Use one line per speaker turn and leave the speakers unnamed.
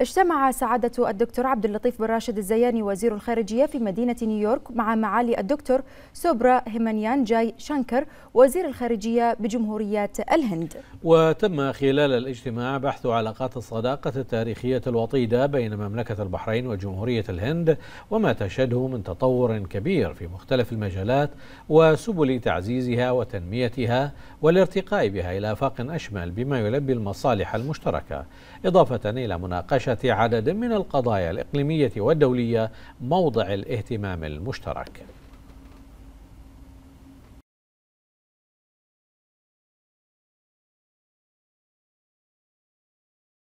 اجتمع سعادة الدكتور عبد اللطيف بن راشد الزياني وزير الخارجية في مدينة نيويورك مع معالي الدكتور سوبرا هيمانيان جاي شانكر وزير الخارجية بجمهورية الهند
وتم خلال الاجتماع بحث علاقات الصداقة التاريخية الوطيدة بين مملكة البحرين وجمهورية الهند وما تشهده من تطور كبير في مختلف المجالات وسبل تعزيزها وتنميتها والارتقاء بها إلى آفاق أشمل بما يلبي المصالح المشتركة إضافة إلى مناقشة عدد من القضايا الإقليمية والدولية موضع الاهتمام المشترك